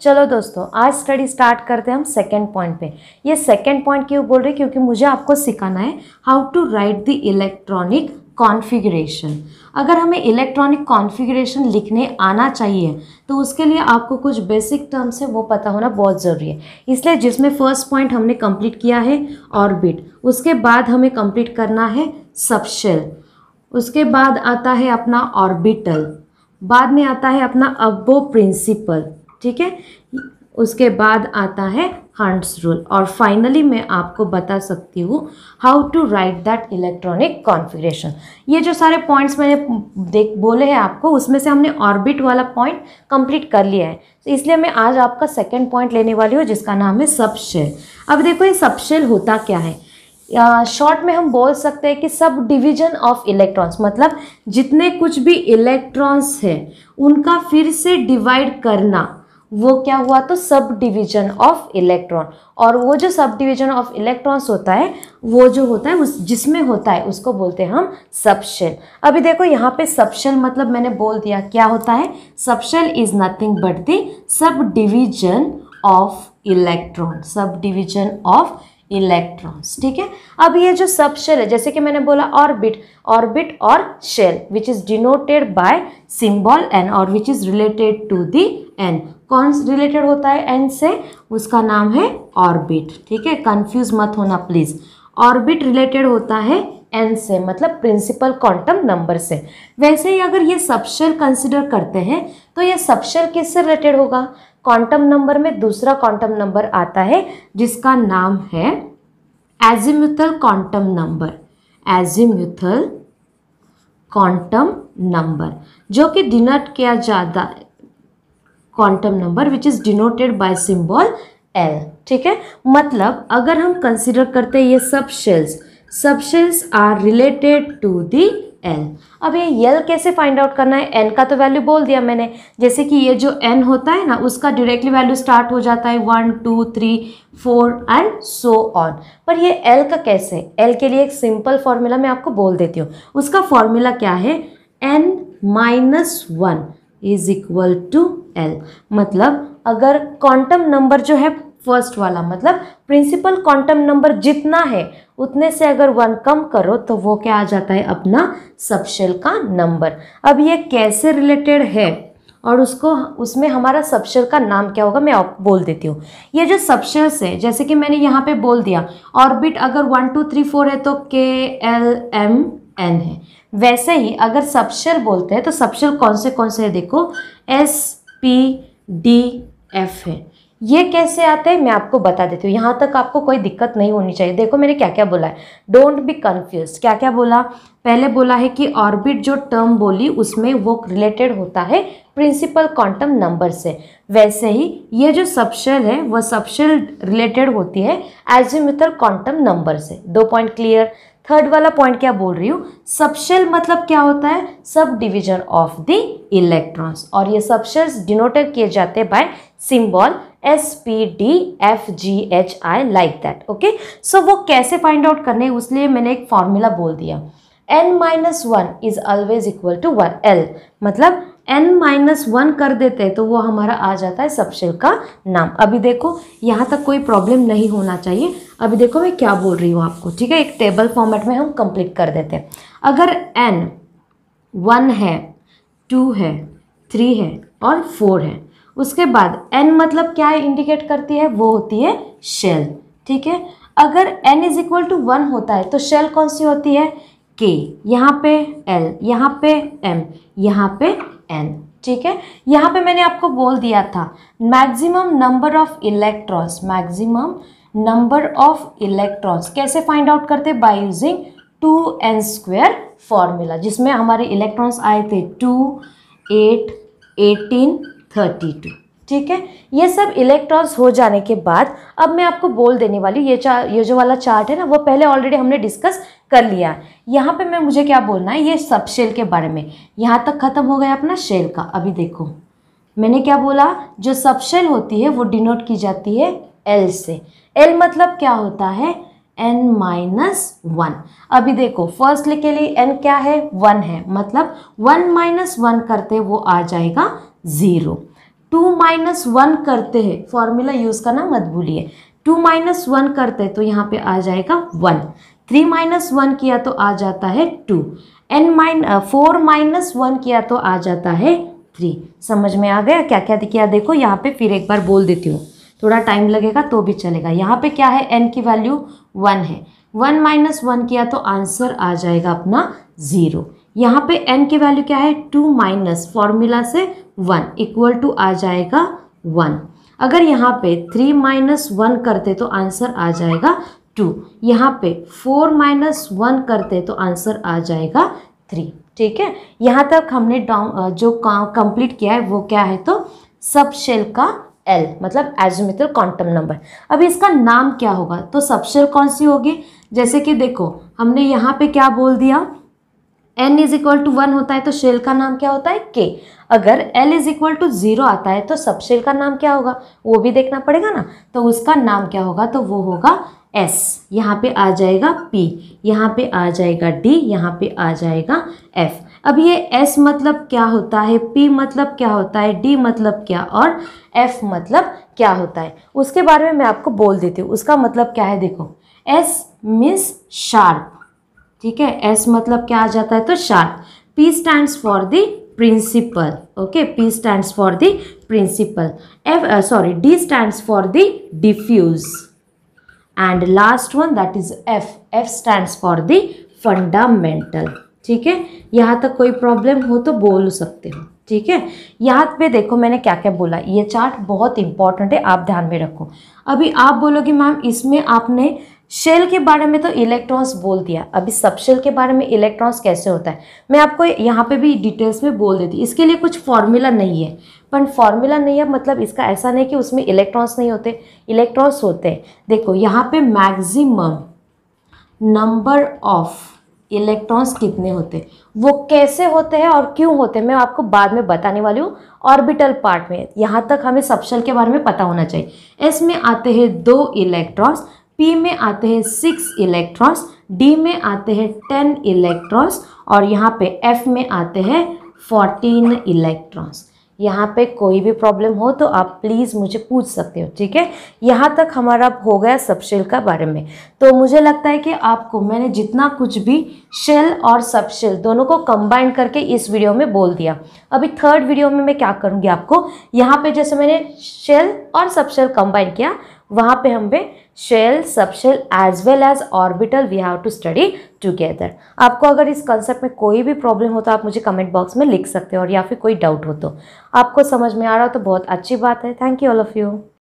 चलो दोस्तों आज स्टडी स्टार्ट करते हैं हम सेकेंड पॉइंट पे ये सेकेंड पॉइंट क्यों बोल रहे हैं क्योंकि मुझे आपको सिखाना है how to write the electronic configuration अगर हमें इलेक्ट्रॉनिक कॉन्फ़िगरेशन लिखने आना चाहिए तो उसके लिए आपको कुछ बेसिक टर्म्स है वो पता होना बहुत ज़रूरी है इसलिए जिसमें फर्स्ट पॉइंट हमने कंप्लीट किया है ऑर्बिट उसके बाद हमें कंप्लीट करना है सबशेल उसके बाद आता है अपना ऑर्बिटल बाद में आता है अपना अबो प्रिंसिपल ठीक है उसके बाद आता है हंड्स रूल और फाइनली मैं आपको बता सकती हूँ how to write that electronic configuration ये जो सारे पॉइंट्स मैंने देख बोले हैं आपको उसमें से हमने ऑर्बिट वाला पॉइंट कंप्लीट कर लिया है तो इसलिए मैं आज आपका सेकेंड पॉइंट लेने वाली हूँ जिसका नाम है सबशेल अब देखो ये सबशेल होता क्या है शॉर्ट में हम बोल सकते हैं कि सब डिवीजन ऑफ इलेक्ट्रॉन्स मतलब जितने कुछ भी इलेक्ट्रॉन्स हैं उनका फिर से डिवाइड करना वो क्या हुआ तो सब डिवीजन ऑफ इलेक्ट्रॉन और वो जो सब डिवीजन ऑफ इलेक्ट्रॉन्स होता है वो जो होता है उस जिसमें होता है उसको बोलते हैं हम सबशेल अभी देखो यहाँ पे सबशेल मतलब मैंने बोल दिया क्या होता है subshell is nothing but the sub division of electron sub division of electrons ठीक है अब ये जो सब शेल है जैसे कि मैंने बोला ऑर्बिट ऑर्बिट और shell which is denoted by symbol N और which is related to the N कौन रिलेटेड होता है एन से उसका नाम है ऑर्बिट ठीक है कंफ्यूज मत होना प्लीज़ ऑर्बिट रिलेटेड होता है एन से मतलब प्रिंसिपल क्वांटम नंबर से वैसे ही अगर ये सबशेल कंसिडर करते हैं तो ये सबशेल किससे रिलेटेड होगा क्वांटम नंबर में दूसरा क्वांटम नंबर आता है जिसका नाम है azimuthal quantum number azimuthal quantum number जो कि डिनोट किया जाता quantum number which is denoted by symbol L ठीक है मतलब अगर हम कंसिडर करते हैं ये sub shells sub shells are related to the L अब ये एल कैसे फाइंड आउट करना है एन का तो वैल्यू बोल दिया मैंने जैसे कि ये जो एन होता है ना उसका डायरेक्टली वैल्यू स्टार्ट हो जाता है one two three four and so on पर ये एल का कैसे एल के लिए एक सिंपल फॉर्मूला मैं आपको बोल देती हूँ उसका फॉर्मूला क्या है N minus one is equal to L मतलब अगर क्वांटम नंबर जो है फर्स्ट वाला मतलब प्रिंसिपल क्वांटम नंबर जितना है उतने से अगर वन कम करो तो वो क्या आ जाता है अपना सबशेल का नंबर अब ये कैसे रिलेटेड है और उसको उसमें हमारा सबशेल का नाम क्या होगा मैं आप बोल देती हूँ ये जो सबशेल्स है जैसे कि मैंने यहाँ पे बोल दिया ऑर्बिट अगर वन टू थ्री फोर है तो के एल एम एन है वैसे ही अगर सबशेल बोलते हैं तो सबशेल कौन से कौन से है देखो एस पी डी एफ है ये कैसे आते हैं मैं आपको बता देती हूँ यहाँ तक आपको कोई दिक्कत नहीं होनी चाहिए देखो मैंने क्या क्या बोला है डोंट बी कन्फ्यूज क्या क्या बोला पहले बोला है कि ऑर्बिट जो टर्म बोली उसमें वो रिलेटेड होता है प्रिंसिपल क्वांटम नंबर से वैसे ही ये जो सबशेल है वह सबशेल रिलेटेड होती है एजिमिथल क्वांटम नंबर से दो पॉइंट क्लियर थर्ड वाला पॉइंट क्या बोल रही हूँ सबशेल मतलब क्या होता है sub division of the electrons और ये सबशेल्स डिनोटेड किए जाते हैं by symbol S P D F G H I like that okay so वो कैसे फाइंड आउट करने उसलिए मैंने एक फॉर्मूला बोल दिया N minus one is always equal to one L मतलब एन माइनस वन कर देते हैं तो वो हमारा आ जाता है सबशेल का नाम अभी देखो यहाँ तक कोई प्रॉब्लम नहीं होना चाहिए अभी देखो मैं क्या बोल रही हूँ आपको ठीक है एक टेबल फॉर्मेट में हम कंप्लीट कर देते हैं अगर एन वन है टू है थ्री है और फोर है उसके बाद एन मतलब क्या है इंडिकेट करती है वो होती है शेल ठीक है अगर N is equal to one होता है तो शेल कौन सी होती है के यहाँ पे एल यहाँ पे एम यहाँ पे एन ठीक है यहाँ पे मैंने आपको बोल दिया था maximum number of electrons maximum number of electrons कैसे फाइंड आउट करते by using two N square formula जिसमें हमारे इलेक्ट्रॉन्स आए थे two eight eighteen thirty two ठीक है ये सब इलेक्ट्रॉन्स हो जाने के बाद अब मैं आपको बोल देने वाली हूँ ये चार ये जो वाला चार्ट है ना वो पहले ऑलरेडी हमने डिस्कस कर लिया है यहाँ पे मैं मुझे क्या बोलना है ये सब शेल के बारे में यहाँ तक ख़त्म हो गया अपना शेल का अभी देखो मैंने क्या बोला जो सब शेल होती है वो डिनोट की जाती है एल से एल मतलब क्या होता है एन माइनस वन अभी देखो फर्स्ट के लिए एन क्या है वन है मतलब वन माइनस वन करते वो आ जाएगा ज़ीरो टू माइनस वन करते हैं फॉर्मूला यूज़ करना मत भूलिए टू माइनस वन करते हैं तो यहाँ पे आ जाएगा वन थ्री माइनस वन किया तो आ जाता है टू एन माइन फोर माइनस वन किया तो आ जाता है थ्री समझ में आ गया क्या क्या किया देखो यहाँ पे फिर एक बार बोल देती हूँ थोड़ा टाइम लगेगा तो भी चलेगा यहाँ पे क्या है एन की वैल्यू वन है वन माइनस वन किया तो आंसर आ जाएगा अपना ज़ीरो यहाँ पे एन की वैल्यू क्या है टू माइनस फॉर्मूला से वन इक्वल टू आ जाएगा वन अगर यहाँ पे थ्री माइनस वन करते तो आंसर आ जाएगा टू यहाँ पे फोर माइनस वन करते तो आंसर आ जाएगा थ्री ठीक है यहाँ तक हमने डाउन जो कंप्लीट किया है वो क्या है तो सब शेल का एल मतलब एजोमेट्रल क्वांटम नंबर अब इसका नाम क्या होगा तो शेल कौन सी होगी जैसे कि देखो हमने यहाँ पे क्या बोल दिया N is equal to one होता है तो शेल का नाम क्या होता है के अगर L is equal to zero आता है तो सबशेल का नाम क्या होगा वो भी देखना पड़ेगा ना तो उसका नाम क्या होगा तो वो होगा S यहाँ पे आ जाएगा P यहाँ पे आ जाएगा D यहाँ पे आ जाएगा F अब ये S मतलब क्या होता है P मतलब क्या होता है D मतलब क्या और F मतलब क्या होता है उसके बारे में मैं आपको बोल देती हूँ उसका मतलब क्या है देखो S मीन्स शार्प ठीक है S मतलब क्या आ जाता है तो sharp P stands for the principal okay p stands for the principal f uh, sorry d stands for the diffuse and last one that is f f stands for the fundamental ठीक है यहाँ तक कोई problem हो तो बोल सकते हो ठीक है यहाँ पे देखो मैंने क्या क्या बोला ये चार्ट बहुत इंपॉर्टेंट है आप ध्यान में रखो अभी आप बोलोगे मैम इसमें आपने शेल के बारे में तो इलेक्ट्रॉन्स बोल दिया अभी शेल के बारे में इलेक्ट्रॉन्स कैसे होता है मैं आपको यहाँ पे भी डिटेल्स में बोल देती इसके लिए कुछ फॉर्मूला नहीं है पर फॉर्मूला नहीं है मतलब इसका ऐसा नहीं कि उसमें इलेक्ट्रॉन्स नहीं होते इलेक्ट्रॉन्स होते हैं देखो यहाँ पे मैक्सिमम नंबर ऑफ इलेक्ट्रॉन्स कितने होते हैं वो कैसे होते हैं और क्यों होते हैं मैं आपको बाद में बताने वाली हूँ ऑर्बिटल पार्ट में यहाँ तक हमें सबशेल के बारे में पता होना चाहिए इसमें आते हैं दो इलेक्ट्रॉन्स पी में आते हैं सिक्स इलेक्ट्रॉन्स डी में आते हैं टेन इलेक्ट्रॉन्स और यहाँ पे एफ में आते हैं फोर्टीन इलेक्ट्रॉन्स यहाँ पे कोई भी प्रॉब्लम हो तो आप प्लीज़ मुझे पूछ सकते हो ठीक है यहाँ तक हमारा हो गया सब शेल का बारे में तो मुझे लगता है कि आपको मैंने जितना कुछ भी शेल और सब शेल दोनों को कंबाइन करके इस वीडियो में बोल दिया अभी थर्ड वीडियो में मैं क्या करूँगी आपको यहाँ पे जैसे मैंने शेल और सब शेल कंबाइन किया वहाँ पे हमें shell sub shell as well as orbital we have to study together आपको अगर इस कंसेप्ट में कोई भी प्रॉब्लम हो तो आप मुझे कमेंट बॉक्स में लिख सकते हो और या फिर कोई डाउट हो तो आपको समझ में आ रहा हो तो बहुत अच्छी बात है thank you all of you